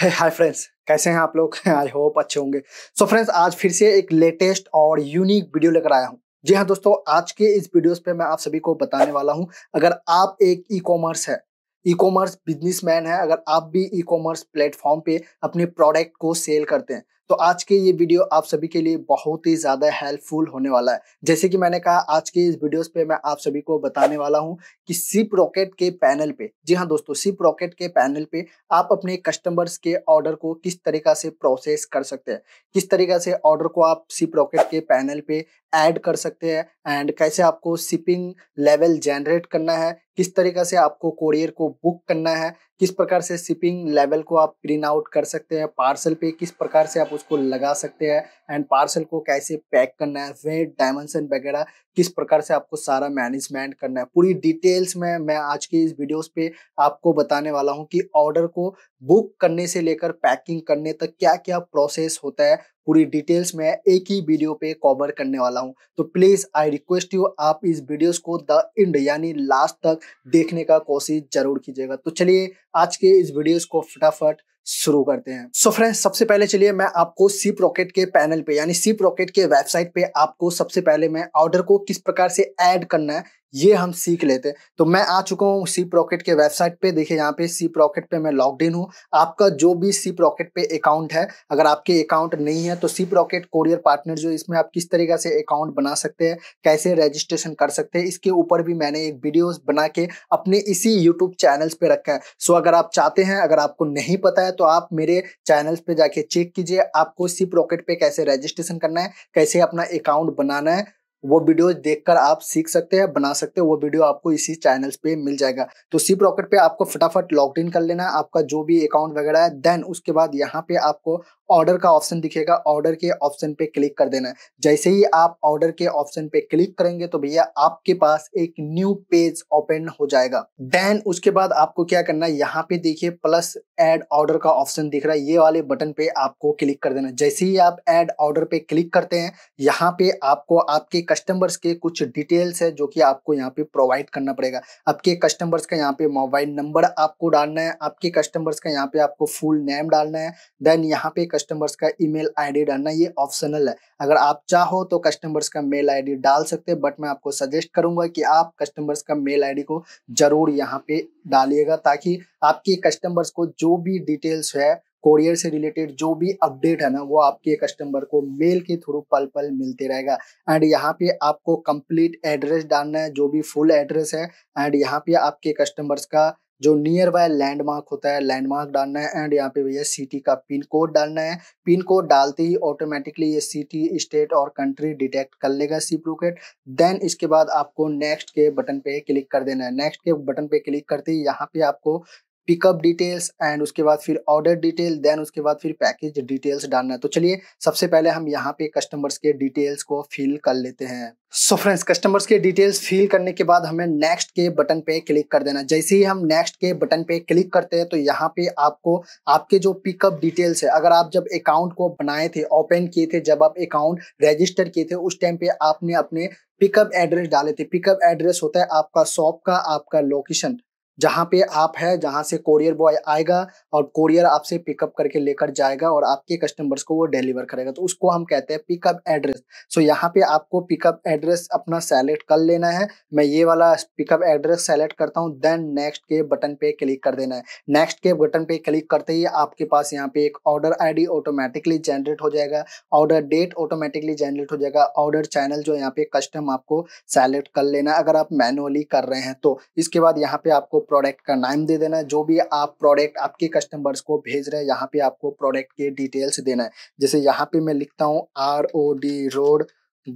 Hi friends कैसे हैं आप लोग आई होप अच्छे होंगे सो so फ्रेंड्स आज फिर से एक लेटेस्ट और यूनिक वीडियो लेकर आया हूँ जी हाँ दोस्तों आज के इस वीडियोस पे मैं आप सभी को बताने वाला हूँ अगर आप एक ई कॉमर्स है ई कॉमर्स बिजनेसमैन है अगर आप भी ई कॉमर्स प्लेटफॉर्म पे अपने प्रोडक्ट को सेल करते हैं तो आज के ये वीडियो आप सभी के लिए बहुत ही ज़्यादा हेल्पफुल होने वाला है जैसे कि मैंने कहा आज के इस वीडियोस पे मैं आप सभी को बताने वाला हूँ कि सिप रॉकेट के पैनल पे जी हाँ दोस्तों सिप रॉकेट के पैनल पे आप अपने कस्टमर्स के ऑर्डर को किस तरीका से प्रोसेस कर सकते हैं किस तरीका से ऑर्डर को आप सिप रॉकेट के पैनल पे ऐड कर सकते हैं एंड कैसे आपको शिपिंग लेवल जनरेट करना है किस तरीका से आपको कोरियर को बुक करना है किस प्रकार से शिपिंग लेवल को आप प्रिंट आउट कर सकते हैं पार्सल पे किस प्रकार से आप उसको लगा सकते हैं एंड पार्सल को कैसे पैक करना है वेट डायमेंशन वगैरह किस प्रकार से आपको सारा मैनेजमेंट करना है पूरी डिटेल्स में मैं आज के इस वीडियोस पे आपको बताने वाला हूँ कि ऑर्डर को बुक करने से लेकर पैकिंग करने तक क्या क्या प्रोसेस होता है पूरी डिटेल्स में एक ही वीडियो पे कवर करने वाला हूँ तो प्लीज़ आई रिक्वेस्ट यू आप इस वीडियोस को द इंड यानी लास्ट तक देखने का कोशिश जरूर कीजिएगा तो चलिए आज के इस वीडियोस को फटाफट शुरू करते हैं सो so फ्रेंड्स सबसे पहले चलिए मैं आपको सीप रॉकेट के पैनल पे यानी सीप रॉकेट के वेबसाइट पे आपको सबसे पहले मैं ऑर्डर को किस प्रकार से ऐड करना है ये हम सीख लेते तो मैं आ चुका हूँ सी प्रॉकेट के वेबसाइट पे देखिए यहाँ पे सी प्रॉकेट पे मैं लॉग इन हूँ आपका जो भी सी प्रॉकेट पे अकाउंट है अगर आपके अकाउंट नहीं है तो सी प्रॉकेट कोरियर पार्टनर जो इसमें आप किस तरीके से अकाउंट बना सकते हैं कैसे रजिस्ट्रेशन कर सकते हैं इसके ऊपर भी मैंने एक वीडियो बना के अपने इसी यूट्यूब चैनल्स पे रखा है सो अगर आप चाहते हैं अगर आपको नहीं पता है तो आप मेरे चैनल्स पे जाके चेक कीजिए आपको सी प्रॉकेट पे कैसे रजिस्ट्रेशन करना है कैसे अपना अकाउंट बनाना है वो वीडियो देखकर आप सीख सकते हैं बना सकते हैं वो वीडियो आपको इसी चैनल पे मिल जाएगा तो सी प्रॉकेट पे आपको फटाफट लॉग इन कर लेना है आपका जो भी अकाउंट वगैरह है देन उसके बाद यहाँ पे आपको ऑर्डर का ऑप्शन दिखेगा ऑर्डर के ऑप्शन पे क्लिक कर देना है जैसे ही आप ऑर्डर के ऑप्शन पे क्लिक करेंगे तो भैया आपके पास एक न्यू पेज ओपन हो जाएगा देन उसके बाद आपको क्या करना है यहाँ पे देखिए प्लस एड ऑर्डर का ऑप्शन दिख रहा है ये वाले बटन पे आपको क्लिक कर देना जैसे ही आप एड ऑर्डर पे क्लिक करते हैं यहाँ पे आपको आपके कस्टमर्स के कुछ डिटेल्स है जो कि आपको यहाँ पे प्रोवाइड करना पड़ेगा आपके कस्टमर्स का यहाँ पे मोबाइल नंबर आपको डालना है आपके कस्टमर्स का यहाँ पे आपको फुल नेम डालना है देन यहाँ पे कस्टमर्स का ईमेल आईडी डालना ये ऑप्शनल है अगर आप चाहो तो कस्टमर्स का मेल आईडी डाल सकते हैं बट मैं आपको सजेस्ट करूंगा कि आप कस्टमर्स का मेल आईडी को जरूर यहाँ पे डालिएगा ताकि आपके कस्टमर्स को जो भी डिटेल्स है कोरियर से रिलेटेड जो भी अपडेट है ना वो आपके कस्टमर को मेल के थ्रू पल पल मिलते रहेगा एंड यहाँ पे आपको कंप्लीट एड्रेस डालना है जो भी फुल एड्रेस है एंड यहाँ पे आपके कस्टमर्स का जो नियर बाय लैंडमार्क होता है लैंडमार्क डालना है एंड यहाँ पे भैया सिटी का पिन कोड डालना है पिन कोड डालते ही ऑटोमेटिकली ये सिटी स्टेट और कंट्री डिटेक्ट कर लेगा प्रोकेट देन इसके बाद आपको नेक्स्ट के बटन पे क्लिक कर देना है नेक्स्ट के बटन पे क्लिक करते ही यहाँ पे आपको पिकअप डिटेल्स एंड उसके बाद फिर ऑर्डर डिटेल देन उसके बाद फिर पैकेज डिटेल्स डालना है तो चलिए सबसे पहले हम यहाँ पे कस्टमर्स के डिटेल्स को फिल कर लेते हैं सो फ्रेंड्स कस्टमर्स के डिटेल्स फिल करने के बाद हमें नेक्स्ट के बटन पे क्लिक कर देना जैसे ही हम नेक्स्ट के बटन पे क्लिक करते हैं तो यहाँ पे आपको आपके जो पिकअप डिटेल्स है अगर आप जब अकाउंट को बनाए थे ओपन किए थे जब आप अकाउंट रजिस्टर किए थे उस टाइम पे आपने अपने पिकअप एड्रेस डाले थे पिकअप एड्रेस होता है आपका शॉप का आपका लोकेशन जहाँ पे आप है जहाँ से कोरियर बॉय आएगा और कोरियर आपसे पिकअप करके लेकर जाएगा और आपके कस्टमर्स को वो डिलीवर करेगा तो उसको हम कहते हैं पिकअप एड्रेस सो यहाँ पे आपको पिकअप एड्रेस अपना सेलेक्ट कर लेना है मैं ये वाला पिकअप एड्रेस सेलेक्ट करता हूँ देन नेक्स्ट के बटन पे क्लिक कर देना है नेक्स्ट के बटन पे क्लिक करते ही आपके पास यहाँ पे एक ऑर्डर आई ऑटोमेटिकली जनरेट हो जाएगा ऑर्डर डेट ऑटोमेटिकली जनरेट हो जाएगा ऑर्डर चैनल जो यहाँ पे कस्टम आपको सेलेक्ट कर लेना अगर आप मैनुअली कर रहे हैं तो इसके बाद यहाँ पे आपको प्रोडक्ट का नाम दे देना है जो भी आप प्रोडक्ट आपके कस्टमर्स को भेज रहे हैं यहाँ पे आपको प्रोडक्ट के डिटेल्स देना है जैसे यहाँ पे मैं लिखता हूँ R O D road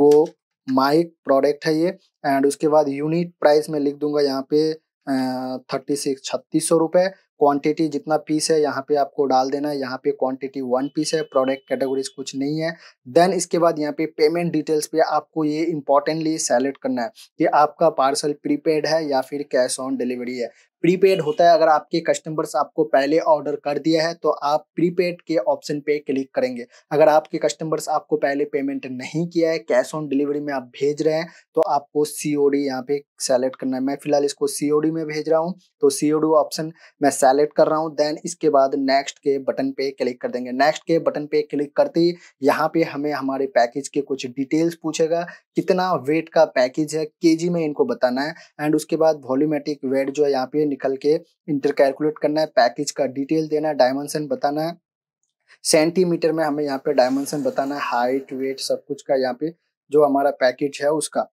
go mike product है ये एंड उसके बाद यूनिट प्राइस में लिख दूंगा यहाँ पे थर्टी सिक्स छत्तीस सौ रुपये क्वांटिटी जितना पीस है यहाँ पे आपको डाल देना है यहाँ पे क्वांटिटी वन पीस है प्रोडक्ट कैटेगरीज कुछ नहीं है देन इसके बाद यहाँ पे पेमेंट डिटेल्स पे आपको ये इंपॉर्टेंटली सेलेक्ट करना है कि आपका पार्सल प्रीपेड है या फिर कैश ऑन डिलीवरी है प्रीपेड होता है अगर आपके कस्टमर्स आपको पहले ऑर्डर कर दिया है तो आप प्रीपेड के ऑप्शन पे क्लिक करेंगे अगर आपके कस्टमर्स आपको पहले पेमेंट नहीं किया है कैश ऑन डिलीवरी में आप भेज रहे हैं तो आपको सी ओ डी यहाँ पे सेलेक्ट करना है मैं फिलहाल इसको सी ओ डी में भेज रहा हूँ तो सी ओ डी ऑप्शन मैं सेलेक्ट कर रहा हूँ देन इसके बाद नेक्स्ट के बटन पे क्लिक कर देंगे नेक्स्ट के बटन पे क्लिक करते ही यहाँ पे हमें हमारे पैकेज के कुछ डिटेल्स पूछेगा कितना वेट का पैकेज है केजी में इनको बताना है एंड उसके बाद वॉल्यूमेटिक वेट जो है यहाँ पे निकल के इंटर कैलकुलेट करना है पैकेज का डिटेल देना है डायमेंशन बताना है सेंटीमीटर में हमें यहाँ पे डायमेंशन बताना है हाइट वेट सब कुछ का यहाँ पे जो हमारा पैकेज है उसका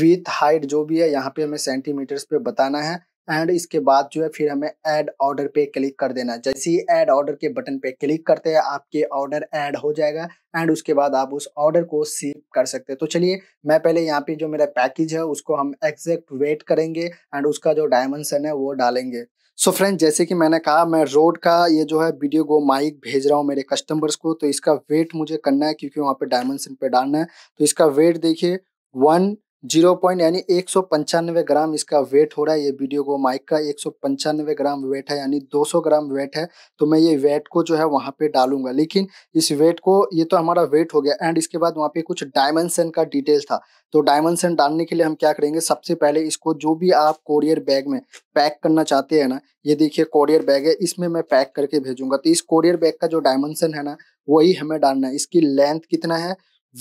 विथ हाइट जो भी है यहाँ पे हमें सेंटीमीटर्स पे बताना है एंड इसके बाद जो है फिर हमें ऐड ऑर्डर पे क्लिक कर देना है जैसे ही ऐड ऑर्डर के बटन पे क्लिक करते हैं आपके ऑर्डर ऐड हो जाएगा एंड उसके बाद आप उस ऑर्डर को सेव कर सकते हैं तो चलिए मैं पहले यहाँ पे जो मेरा पैकेज है उसको हम एग्जैक्ट वेट करेंगे एंड उसका जो डायमेंसन है वो डालेंगे सो so फ्रेंड जैसे कि मैंने कहा मैं रोड का ये जो है वीडियो गो माइक भेज रहा हूँ मेरे कस्टमर्स को तो इसका वेट मुझे करना है क्योंकि वहाँ पे डायमेंसन पे डालना है तो इसका वेट देखिए वन जीरो पॉइंट यानी एक सौ पंचानवे ग्राम इसका वेट हो रहा है ये वीडियो को माइक का एक सौ पंचानवे ग्राम वेट है यानी दो सौ ग्राम वेट है तो मैं ये वेट को जो है वहाँ पे डालूंगा लेकिन इस वेट को ये तो हमारा वेट हो गया एंड इसके बाद वहाँ पे कुछ डायमेंशन का डिटेल था तो डायमेंशन डालने के लिए हम क्या करेंगे सबसे पहले इसको जो भी आप कोरियर बैग में पैक करना चाहते हैं ना ये देखिए कोरियर बैग है इसमें मैं पैक करके भेजूंगा तो इस कोरियर बैग का जो डायमेंशन है ना वही हमें डालना है इसकी लेंथ कितना है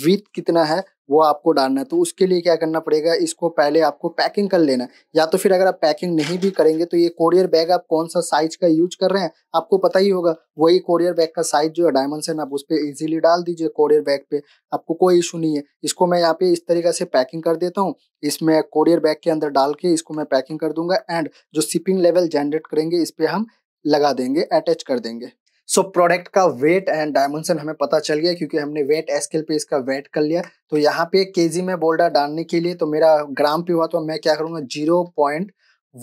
विथ कितना है वो आपको डालना है तो उसके लिए क्या करना पड़ेगा इसको पहले आपको पैकिंग कर लेना है या तो फिर अगर आप पैकिंग नहीं भी करेंगे तो ये कोरियर बैग आप कौन सा साइज का यूज कर रहे हैं आपको पता ही होगा वही कोरियर बैग का साइज जो है है आप उस पर ईजिली डाल दीजिए कोरियर बैग पे आपको कोई इशू नहीं है इसको मैं यहाँ पे इस तरीके से पैकिंग कर देता हूँ इसमें कोरियर बैग के अंदर डाल के इसको मैं पैकिंग कर दूंगा एंड जो शिपिंग लेवल जनरेट करेंगे इस पर हम लगा देंगे अटैच कर देंगे सो so, प्रोडक्ट का वेट एंड डायमेंशन हमें पता चल गया क्योंकि हमने वेट स्केल पे इसका वेट कर लिया तो यहाँ पे के जी में बोल्डर डालने के लिए तो मेरा ग्राम पे हुआ तो मैं क्या करूँगा zero point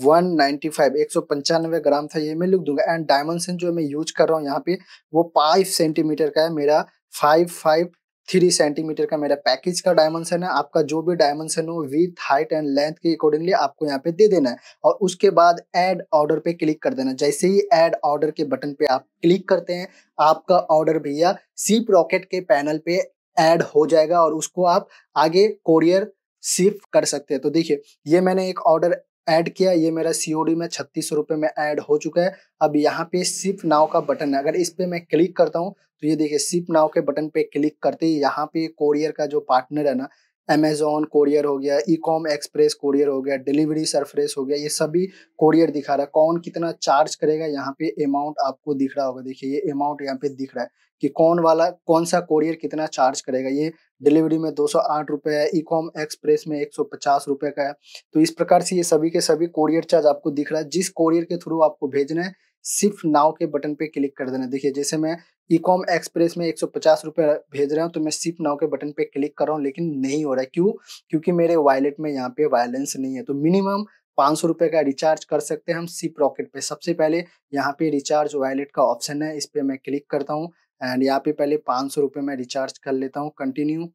one ninety five एक सौ पंचानवे ग्राम था ये मैं लिख दूंगा एंड डायमेंशन जो मैं यूज कर रहा हूँ यहाँ पे वो फाइव सेंटीमीटर का है मेरा फाइव फाइव थ्री सेंटीमीटर का मेरा पैकेज का डायमेंशन है आपका जो भी डायमेंशन हो विथ हाइट एंड लेंथ के अकॉर्डिंगली आपको यहाँ पे दे देना है और उसके बाद एड ऑर्डर पे क्लिक कर देना जैसे ही एड ऑर्डर के बटन पे आप क्लिक करते हैं आपका ऑर्डर भैया सीप रॉकेट के पैनल पे ऐड हो जाएगा और उसको आप आगे कोरियर शिफ्ट कर सकते हैं तो देखिए ये मैंने एक ऑर्डर ऐड किया ये मेरा सी डी में छत्तीस रुपये में ऐड हो चुका है अब यहाँ पे सिप नाव का बटन है अगर इस पर मैं क्लिक करता हूँ तो ये देखिए सिप नाव के बटन पे क्लिक करते ही यहाँ पे कोरियर का जो पार्टनर है ना अमेजोन कोरियर हो गया ई कॉम एक्सप्रेस कोरियर हो गया डिलीवरी सरफ्रेस हो गया ये सभी कोरियर दिखा रहा है कौन कितना चार्ज करेगा यहाँ पे अमाउंट आपको दिख रहा होगा देखिए ये अमाउंट यहाँ पे दिख रहा है कि कौन वाला कौन सा कोरियर कितना चार्ज करेगा ये डिलीवरी में दो सौ आठ रुपये है ई कॉम एक्सप्रेस में एक सौ पचास रुपये का है तो इस प्रकार से ये सभी के सभी कोरियर चार्ज आपको दिख रहा है जिस कोरियर के थ्रू आपको भेजना है सिर्फ नाव के बटन पे क्लिक कर देना देखिए जैसे मैं ई कॉम एक्सप्रेस में एक सौ पचास रुपये भेज रहा हूँ तो मैं सिर्फ नाव के बटन पे क्लिक कर रहा हूँ लेकिन नहीं हो रहा है क्यों क्योंकि मेरे वॉलेट में यहाँ पे वायलेंस नहीं है तो मिनिमम पाँच सौ रुपये का रिचार्ज कर सकते हैं हम सिप रॉकेट पे सबसे पहले यहाँ पे रिचार्ज वॉलेट का ऑप्शन है इस पर मैं क्लिक करता हूँ एंड यहाँ पे पहले पाँच सौ रुपये मैं रिचार्ज कर लेता हूँ कंटिन्यू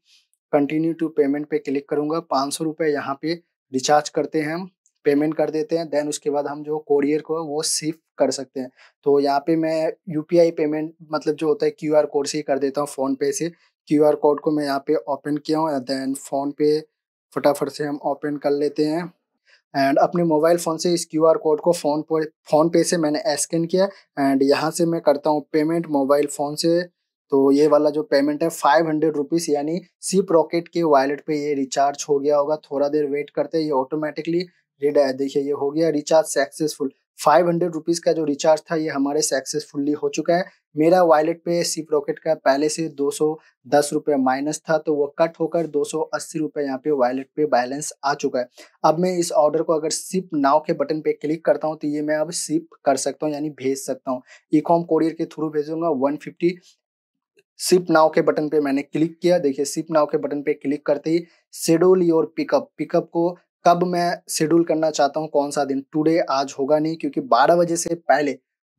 कंटिन्यू टू पेमेंट पे क्लिक करूँगा पाँच सौ रुपये यहाँ पे रिचार्ज करते हैं हम पेमेंट कर देते हैं देन उसके बाद हम जो कोरियर को वो शिफ्ट कर सकते हैं तो यहाँ पे मैं यू पेमेंट मतलब जो होता है क्यू आर कोड से ही कर देता हूँ फ़ोनपे से क्यू आर कोड को मैं यहाँ पे ओपन किया हूँ देन फ़ोनपे फटाफट से हम ओपन कर लेते हैं एंड अपने मोबाइल फ़ोन से इस क्यू आर कोड को फ़ोन पे फ़ोन पे से मैंने स्कैन किया एंड यहाँ से मैं करता हूँ पेमेंट मोबाइल फ़ोन से तो ये वाला जो पेमेंट है फाइव हंड्रेड रुपीज़ यानी सिप रॉकेट के वॉलेट पे ये रिचार्ज हो गया होगा थोड़ा देर वेट करते ये ऑटोमेटिकली देखिए ये हो गया recharge successful five hundred rupees का जो रिचार्ज था ये हमारे सक्सेसफुल्ली हो चुका है मेरा वॉलेट पे सिप रॉकेट का पहले से दो सौ दस रुपये माइनस था तो वो कट होकर दो सौ अस्सी रुपये यहाँ पे वॉलेट पे बैलेंस आ चुका है अब मैं इस ऑर्डर को अगर सिप नाव के बटन पे क्लिक करता हूँ तो ये मैं अब सिप कर सकता हूँ यानी भेज सकता हूँ ई कॉम कोरियर के थ्रू भेजूंगा वन फिफ्टी सिप नाव के बटन पे मैंने क्लिक किया देखिए सिप नाव के बटन पे क्लिक करते ही शेड्यूल योर पिकअप पिकअप को कब मैं शेड्यूल करना चाहता हूँ कौन सा दिन टुडे आज होगा नहीं क्योंकि बारह बजे से पहले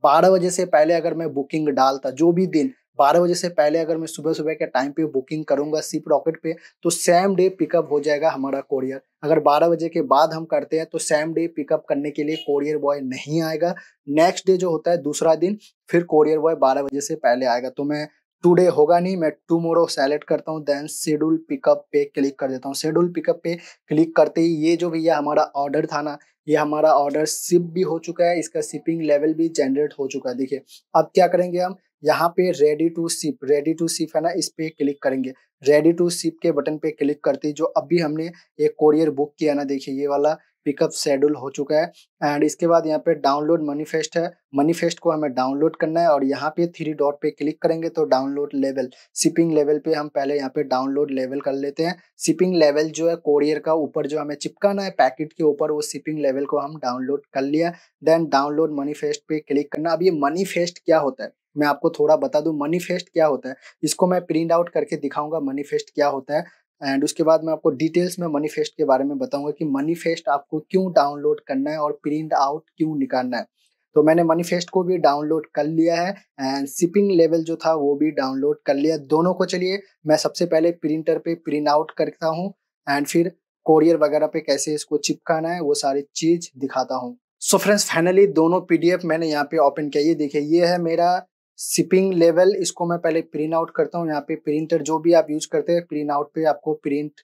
बारह बजे से पहले अगर मैं बुकिंग डालता जो भी दिन बारह बजे से पहले अगर मैं सुबह सुबह के टाइम पे बुकिंग करूंगा सिप रॉकेट पे तो सेम डे पिकअप हो जाएगा हमारा कोरियर अगर बारह बजे के बाद हम करते हैं तो सेम डे पिकअप करने के लिए कोरियर बॉय नहीं आएगा नेक्स्ट डे जो होता है दूसरा दिन फिर कोरियर बॉय बारह बजे से पहले आएगा तो मैं टुडे होगा नहीं मैं टूमोरो सेलेक्ट करता हूँ देन शेड्यूल पिकअप पे क्लिक कर देता हूँ शेड्यूल पिकअप पे क्लिक करते ही ये जो भैया हमारा ऑर्डर था ना ये हमारा ऑर्डर शिप भी हो चुका है इसका शिपिंग लेवल भी जनरेट हो चुका है देखिए अब क्या करेंगे हम यहाँ पे ready to ship ready to ship है ना इस पे क्लिक करेंगे रेडी टू सिप के बटन पे क्लिक करते जो अभी हमने एक कोरियर बुक किया ना देखिए ये वाला पिकअप शेड्यूल हो चुका है एंड इसके बाद यहाँ पे डाउनलोड मनीफेस्ट है मनीफेस्ट को हमें डाउनलोड करना है और यहाँ पे थ्री डॉट पे क्लिक करेंगे तो डाउनलोड लेवल शिपिंग लेवल पे हम पहले यहाँ पे डाउनलोड लेवल कर लेते हैं शिपिंग लेवल जो है कोरियर का ऊपर जो हमें चिपकाना है पैकेट के ऊपर वो शिपिंग लेवल को हम डाउनलोड कर लिया देन डाउनलोड मनीफेस्ट पे क्लिक करना अब ये मनीफेस्ट क्या होता है मैं आपको थोड़ा बता दूं मनीफेस्ट क्या होता है इसको मैं प्रिंट आउट करके दिखाऊंगा मनीफेस्ट क्या होता है एंड उसके बाद मैं आपको डिटेल्स में मनीफेस्ट के बारे में बताऊंगा कि मनीफेस्ट आपको क्यों डाउनलोड करना है और प्रिंट आउट क्यों निकालना है तो मैंने मनीफेस्ट को भी डाउनलोड कर लिया है एंड शिपिंग लेवल जो था वो भी डाउनलोड कर लिया दोनों को चलिए मैं सबसे पहले प्रिंटर पे प्रिंट आउट करता हूँ एंड फिर कोरियर वगैरह पे कैसे इसको चिपकाना है वो सारी चीज़ दिखाता हूँ सो फ्रेंड्स फाइनली दोनों पीडीएफ मैंने यहाँ पे ओपन किया ये देखिए ये है मेरा शिपिंग लेवल इसको मैं पहले प्रिंट आउट करता हूँ यहाँ पे प्रिंटर जो भी आप यूज करते हैं प्रिंट आउट पे आपको प्रिंट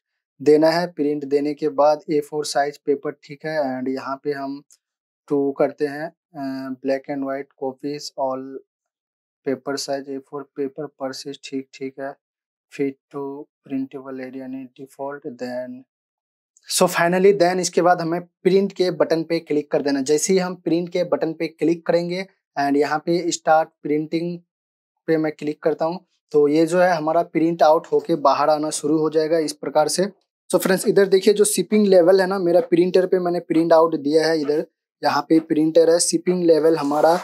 देना है प्रिंट देने के बाद ए फोर साइज पेपर ठीक है एंड यहाँ पे हम टू करते हैं black and white copies all paper size A four paper परसेज ठीक ठीक है फिट टू प्रिंटेबल एरिया यानी default then so finally then इसके बाद हमें प्रिंट के बटन पे क्लिक कर देना जैसे ही हम प्रिंट के बटन पे क्लिक करेंगे एंड यहाँ पे स्टार्ट प्रिंटिंग पे मैं क्लिक करता हूँ तो ये जो है हमारा प्रिंट आउट होके बाहर आना शुरू हो जाएगा इस प्रकार से सो so फ्रेंड्स इधर देखिए जो शिपिंग लेवल है ना मेरा प्रिंटर पे मैंने प्रिंट आउट दिया है इधर यहाँ पे प्रिंटर है शिपिंग लेवल हमारा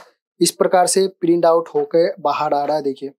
इस प्रकार से प्रिंट आउट होके बाहर आ रहा है देखिए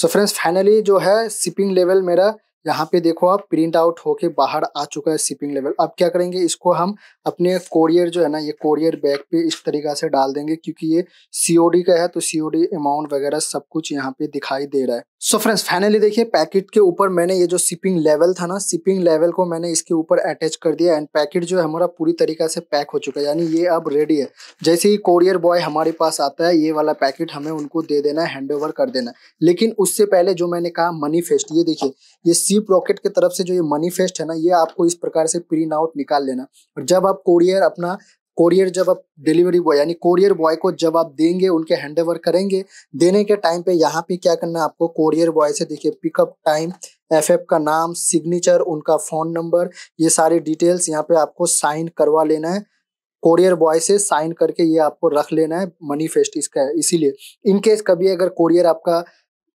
सो फ्रेंड्स फाइनली जो है शिपिंग लेवल मेरा यहाँ पे देखो आप प्रिंट आउट होके बाहर आ चुका है शिपिंग लेवल अब क्या करेंगे इसको हम अपने कोरियर जो है ना ये कोरियर बैग पे इस तरीका से डाल देंगे क्योंकि ये सीओडी का है तो सीओडी अमाउंट वगैरह सब कुछ यहाँ पे दिखाई दे रहा है सो फ्रेंड्स फाइनली देखिए पैकेट के ऊपर मैंने ये जो शिपिंग लेवल था ना शिपिंग लेवल को मैंने इसके ऊपर अटैच कर दिया एंड पैकेट जो है हमारा पूरी तरीका से पैक हो चुका है यानी ये अब रेडी है जैसे ही कोरियर बॉय हमारे पास आता है ये वाला पैकेट हमें उनको दे देना है हैंड ओवर कर देना लेकिन उससे पहले जो मैंने कहा मनी फेस्ट ये देखिए ये जीप रॉकेट की तरफ से जो ये मनीफेस्ट है ना ये आपको इस प्रकार से प्रिंट आउट निकाल लेना और जब आप कोरियर अपना कोरियर जब आप डिलीवरी बॉय यानी कोरियर बॉय को जब आप देंगे उनके हैंड ओवर करेंगे देने के टाइम पे यहाँ पे क्या करना है आपको कोरियर बॉय से देखिए पिकअप टाइम एफ एफ का नाम सिग्नेचर उनका फ़ोन नंबर ये सारी डिटेल्स यहाँ पे आपको साइन करवा लेना है कोरियर बॉय से साइन करके ये आपको रख लेना है मनीफेस्ट इसका इसीलिए इनकेस कभी अगर कोरियर आपका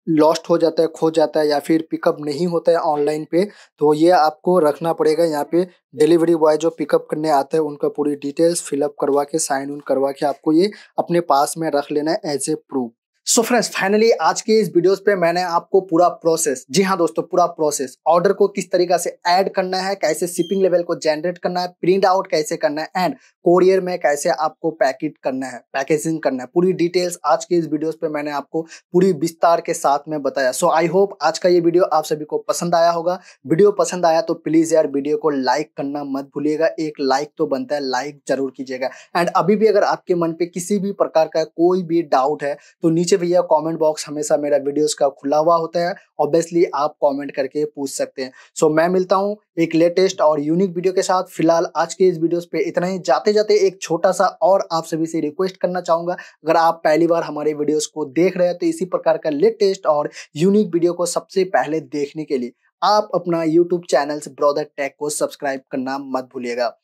लॉस्ट हो जाता है खो जाता है या फिर पिकअप नहीं होता है ऑनलाइन पे तो ये आपको रखना पड़ेगा यहाँ पे डिलीवरी बॉय जो पिकअप करने आता है उनका पूरी डिटेल्स फिलअप करवा के साइन उन करवा के आपको ये अपने पास में रख लेना है as a proof so friends finally आज के इस वीडियोस पे मैंने आपको पूरा प्रोसेस जी हाँ दोस्तों पूरा प्रोसेस ऑर्डर को किस तरीका से ऐड करना है कैसे शिपिंग लेवल को जनरेट करना है प्रिंट आउट कैसे करना है एंड कोरियर में कैसे आपको पैकेट करना है पैकेजिंग करना है पूरी डिटेल्स आज के इस वीडियोस पे मैंने आपको पूरी विस्तार के साथ में बताया सो आई होप आज का ये वीडियो आप सभी को पसंद आया होगा वीडियो पसंद आया तो प्लीज यार वीडियो को लाइक करना मत भूलिएगा एक लाइक तो बनता है लाइक जरूर कीजिएगा एंड अभी भी अगर आपके मन पे किसी भी प्रकार का कोई भी डाउट है तो नीचे नीचे भैया कमेंट बॉक्स हमेशा मेरा वीडियोस का खुला हुआ होता है ऑब्वियसली आप कमेंट करके पूछ सकते हैं सो so, मैं मिलता हूँ एक लेटेस्ट और यूनिक वीडियो के साथ फिलहाल आज के इस वीडियोस पे इतना ही जाते जाते एक छोटा सा और आप सभी से रिक्वेस्ट करना चाहूँगा अगर आप पहली बार हमारे वीडियोज को देख रहे हैं तो इसी प्रकार का लेटेस्ट और यूनिक वीडियो को सबसे पहले देखने के लिए आप अपना यूट्यूब चैनल ब्रॉदर टैग को सब्सक्राइब करना मत भूलिएगा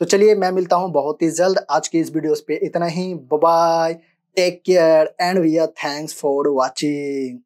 तो चलिए मैं मिलता हूँ बहुत ही जल्द आज के इस वीडियोस पे इतना ही bye Take care and we are thanks for watching.